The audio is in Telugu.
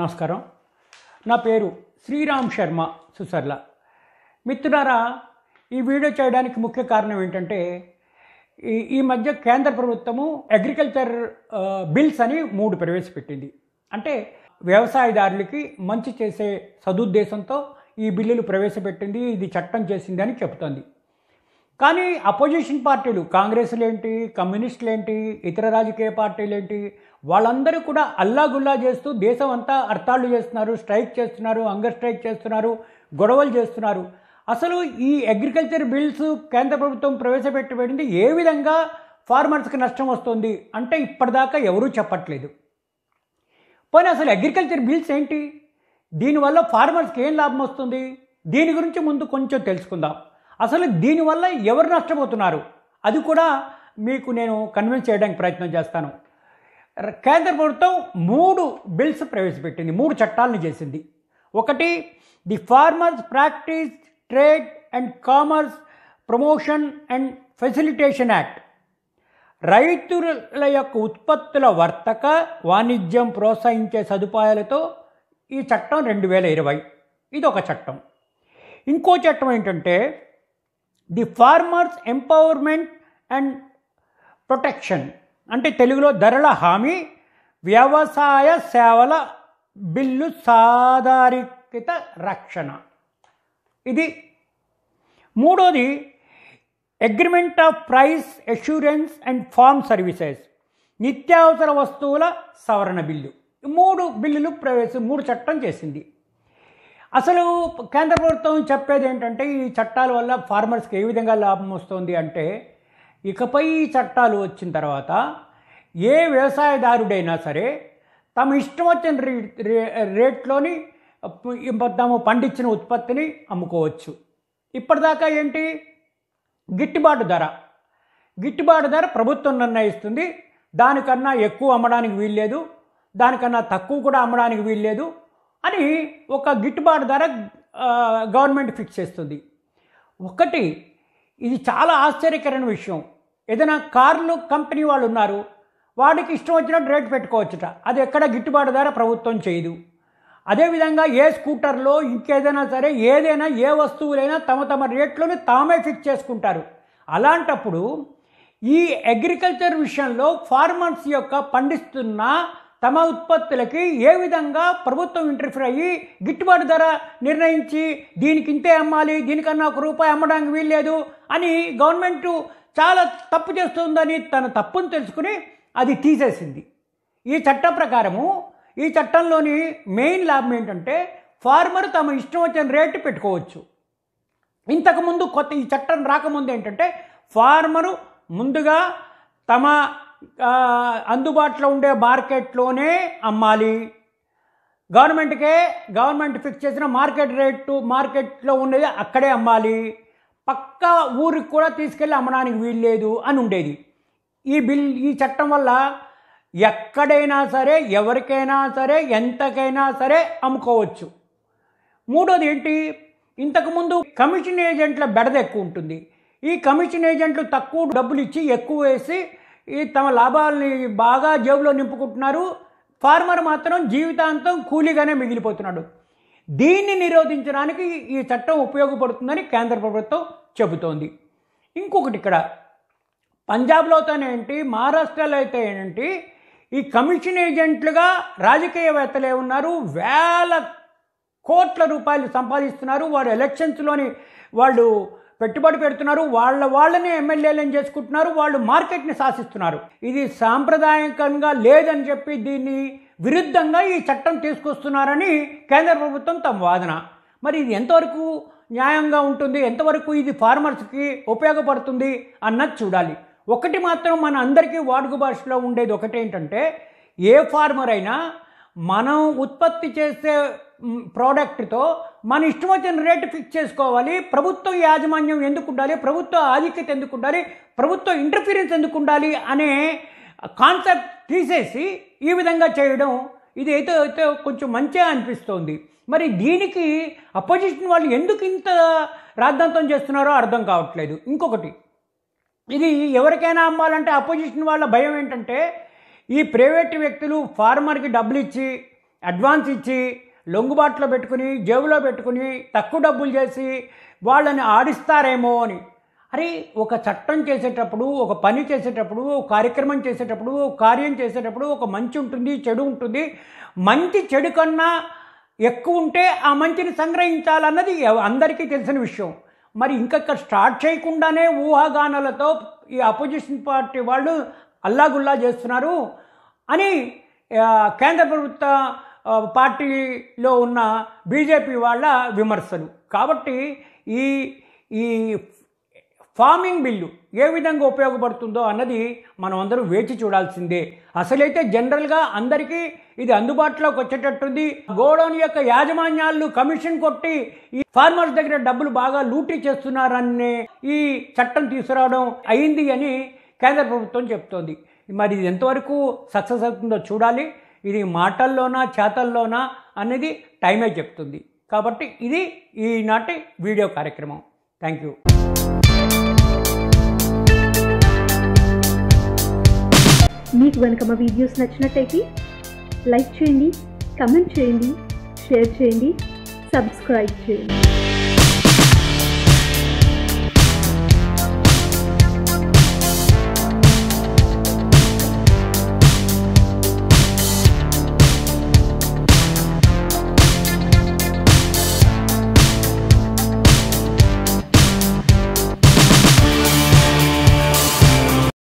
నమస్కారం నా పేరు శ్రీరామ్ శర్మ సుసర్ల మిత్రులారా ఈ వీడియో చేయడానికి ముఖ్య కారణం ఏంటంటే ఈ మధ్య కేంద్ర ప్రభుత్వము అగ్రికల్చర్ బిల్స్ అని మూడు ప్రవేశపెట్టింది అంటే వ్యవసాయదారులకి మంచి చేసే సదుద్దేశంతో ఈ బిల్లులు ప్రవేశపెట్టింది ఇది చట్టం చేసింది అని చెబుతోంది కానీ అపోజిషన్ పార్టీలు కాంగ్రెస్లేంటి కమ్యూనిస్టులేంటి ఇతర రాజకీయ పార్టీలేంటి వాళ్ళందరూ కూడా అల్లాగుల్లా చేస్తూ దేశం అంతా అర్థాలు చేస్తున్నారు స్ట్రైక్ చేస్తున్నారు అంగర్ స్ట్రైక్ చేస్తున్నారు గొడవలు చేస్తున్నారు అసలు ఈ అగ్రికల్చర్ బిల్స్ కేంద్ర ప్రభుత్వం ప్రవేశపెట్టబడింది ఏ విధంగా ఫార్మర్స్కి నష్టం వస్తుంది అంటే ఇప్పటిదాకా ఎవరూ చెప్పట్లేదు పోనీ అసలు అగ్రికల్చర్ బిల్స్ ఏంటి దీనివల్ల ఫార్మర్స్కి ఏం లాభం వస్తుంది దీని గురించి ముందు కొంచెం తెలుసుకుందాం అసలు దీనివల్ల ఎవరు నష్టపోతున్నారు అది కూడా మీకు నేను కన్విన్స్ చేయడానికి ప్రయత్నం చేస్తాను కేంద్ర ప్రభుత్వం మూడు బిల్స్ ప్రవేశపెట్టింది మూడు చట్టాలను చేసింది ఒకటి the farmers practice trade and commerce promotion and facilitation act రైతుల యొక్క ఉత్పత్తుల వర్తక వాణిజ్యం ప్రోత్సహించే సదుపాయాలతో ఈ చట్టం రెండు వేల ఇరవై ఇది ఒక చట్టం ఇంకో చట్టం ఏంటంటే the farmers empowerment and protection అంటే తెలుగులో ధరల హామీ వ్యవసాయ సేవల బిల్లు సాధారికత రక్షణ ఇది మూడోది agreement of price assurance and farm services నిత్యావసర వస్తువుల సవరణ బిల్లు మూడు బిల్లులు ప్రవేశం మూడు చట్టం చేసింది అసలు కేంద్ర ప్రభుత్వం చెప్పేది ఏంటంటే ఈ చట్టాల వల్ల ఫార్మర్స్కి ఏ విధంగా లాభం వస్తుంది అంటే ఇకపై ఈ చట్టాలు వచ్చిన తర్వాత ఏ వ్యవసాయదారుడైనా సరే తమ ఇష్టం వచ్చిన రే రేట్లోని తాము పండించిన ఉత్పత్తిని అమ్ముకోవచ్చు ఇప్పటిదాకా ఏంటి గిట్టుబాటు ధర గిట్టుబాటు ధర ప్రభుత్వం నిర్ణయిస్తుంది దానికన్నా ఎక్కువ అమ్మడానికి వీల్లేదు దానికన్నా తక్కువ కూడా అమ్మడానికి వీల్లేదు అని ఒక గిట్టుబాటు ధర గవర్నమెంట్ ఫిక్స్ చేస్తుంది ఒకటి ఇది చాలా ఆశ్చర్యకరమైన విషయం ఏదైనా కార్లు కంపెనీ వాళ్ళు ఉన్నారు వాడికి ఇష్టం వచ్చినట్టు రేటు పెట్టుకోవచ్చుట అది ఎక్కడ గిట్టుబాటు ధర ప్రభుత్వం చేయదు అదేవిధంగా ఏ స్కూటర్లో ఇంకేదైనా సరే ఏదైనా ఏ వస్తువులైనా తమ తమ రేట్లను తామే ఫిక్స్ చేసుకుంటారు అలాంటప్పుడు ఈ అగ్రికల్చర్ విషయంలో ఫార్మర్స్ యొక్క పండిస్తున్న తమ ఉత్పత్తులకి ఏ విధంగా ప్రభుత్వం ఇంటర్ఫీర్ అయ్యి గిట్టుబాటు ధర నిర్ణయించి దీనికి ఇంతే అమ్మాలి దీనికన్నా ఒక రూపాయి అమ్మడానికి వీల్లేదు అని గవర్నమెంటు చాలా తప్పు చేస్తుందని తన తప్పును తెలుసుకుని అది తీసేసింది ఈ చట్టం ప్రకారము ఈ చట్టంలోని మెయిన్ లాభం ఏంటంటే ఫార్మర్ తమ ఇష్టం వచ్చిన రేటు పెట్టుకోవచ్చు ఇంతకుముందు కొత్త ఈ చట్టం రాకముందు ఏంటంటే ఫార్మరు ముందుగా తమ అందుబాటులో ఉండే మార్కెట్లోనే అమ్మాలి గవర్నమెంట్కే గవర్నమెంట్ ఫిక్స్ చేసిన మార్కెట్ రేటు మార్కెట్లో ఉండేది అక్కడే అమ్మాలి పక్క ఊరికి కూడా తీసుకెళ్ళి అమ్మడానికి వీల్లేదు అని ఉండేది ఈ బిల్ ఈ చట్టం వల్ల ఎక్కడైనా సరే ఎవరికైనా సరే ఎంతకైనా సరే అమ్ముకోవచ్చు మూడోది ఏంటి ఇంతకుముందు కమిషన్ ఏజెంట్ల బెడద ఎక్కువ ఉంటుంది ఈ కమిషన్ ఏజెంట్లు తక్కువ డబ్బులు ఇచ్చి ఎక్కువ వేసి ఈ తమ లాభాలని బాగా జేబులో నింపుకుంటున్నారు ఫార్మర్ మాత్రం జీవితాంతం కూలీగానే మిగిలిపోతున్నాడు దీన్ని నిరోధించడానికి ఈ చట్టం ఉపయోగపడుతుందని కేంద్ర ప్రభుత్వం చెబుతోంది ఇంకొకటి ఇక్కడ పంజాబ్లో ఏంటి మహారాష్ట్రలో అయితే ఏంటి ఈ కమిషన్ ఏజెంట్లుగా రాజకీయవేత్తలు ఏమున్నారు వేల కోట్ల రూపాయలు సంపాదిస్తున్నారు వారు ఎలక్షన్స్లోని వాళ్ళు పెట్టుబడి పెడుతున్నారు వాళ్ళ వాళ్ళని ఎమ్మెల్యేలను చేసుకుంటున్నారు వాళ్ళు మార్కెట్ని శాసిస్తున్నారు ఇది సాంప్రదాయకంగా లేదని చెప్పి దీన్ని విరుద్ధంగా ఈ చట్టం తీసుకొస్తున్నారని కేంద్ర ప్రభుత్వం తమ వాదన మరి ఇది ఎంతవరకు న్యాయంగా ఉంటుంది ఎంతవరకు ఇది ఫార్మర్స్కి ఉపయోగపడుతుంది అన్నది చూడాలి ఒకటి మాత్రం మన అందరికీ వాడుక భాషలో ఉండేది ఒకటేంటంటే ఏ ఫార్మర్ అయినా మనం ఉత్పత్తి చేసే ప్రోడక్ట్తో మన ఇష్టం వచ్చిన రేటు ఫిక్స్ చేసుకోవాలి ప్రభుత్వ యాజమాన్యం ఎందుకు ఉండాలి ప్రభుత్వ ఆధిక్యత ఎందుకు ఉండాలి ప్రభుత్వ ఇంటర్ఫీరెన్స్ ఎందుకు ఉండాలి అనే కాన్సెప్ట్ తీసేసి ఈ విధంగా చేయడం ఇది అయితే అయితే కొంచెం మంచిగా అనిపిస్తోంది మరి దీనికి అపోజిషన్ వాళ్ళు ఎందుకు ఇంత రాద్ధాంతం చేస్తున్నారో అర్థం కావట్లేదు ఇంకొకటి ఇది ఎవరికైనా అమ్మాలంటే అపోజిషన్ వాళ్ళ భయం ఏంటంటే ఈ ప్రైవేటు వ్యక్తులు ఫార్మర్కి డబ్బులు ఇచ్చి అడ్వాన్స్ ఇచ్చి లొంగుబాట్లో పెట్టుకుని జేబులో పెట్టుకుని తక్కువ డబ్బులు చేసి వాళ్ళని ఆడిస్తారేమో అని అరే ఒక చట్టం చేసేటప్పుడు ఒక పని చేసేటప్పుడు ఒక కార్యక్రమం చేసేటప్పుడు ఒక కార్యం చేసేటప్పుడు ఒక మంచి ఉంటుంది చెడు ఉంటుంది మంచి చెడు కన్నా ఎక్కువ ఉంటే ఆ మంచిని సంగ్రహించాలన్నది అందరికీ తెలిసిన విషయం మరి ఇంకా స్టార్ట్ చేయకుండానే ఊహాగానాలతో ఈ అపోజిషన్ పార్టీ వాళ్ళు అల్లాగుల్లా చేస్తున్నారు అని కేంద్ర ప్రభుత్వ పార్టీలో ఉన్న బీజేపీ వాళ్ళ విమర్శలు కాబట్టి ఈ ఈ ఫార్మింగ్ బిల్లు ఏ విధంగా ఉపయోగపడుతుందో అన్నది మనం అందరూ వేచి చూడాల్సిందే అసలైతే జనరల్గా అందరికీ ఇది అందుబాటులోకి వచ్చేటట్టుంది గోడౌన్ యొక్క యాజమాన్యాలు కమిషన్ కొట్టి ఈ ఫార్మర్స్ దగ్గర డబ్బులు బాగా లూటీ చేస్తున్నారనే ఈ చట్టం తీసుకురావడం అయింది అని కేంద్ర ప్రభుత్వం చెప్తోంది మరి ఇది ఎంతవరకు సక్సెస్ అవుతుందో చూడాలి ఇది మాటల్లోనా చేతల్లోనా అనేది టైమే చెప్తుంది కాబట్టి ఇది ఈనాటి వీడియో కార్యక్రమం థ్యాంక్ యూ మీకు కనుక మా వీడియోస్ నచ్చినట్టయితే లైక్ చేయండి కమెంట్ చేయండి షేర్ చేయండి సబ్స్క్రైబ్ చేయండి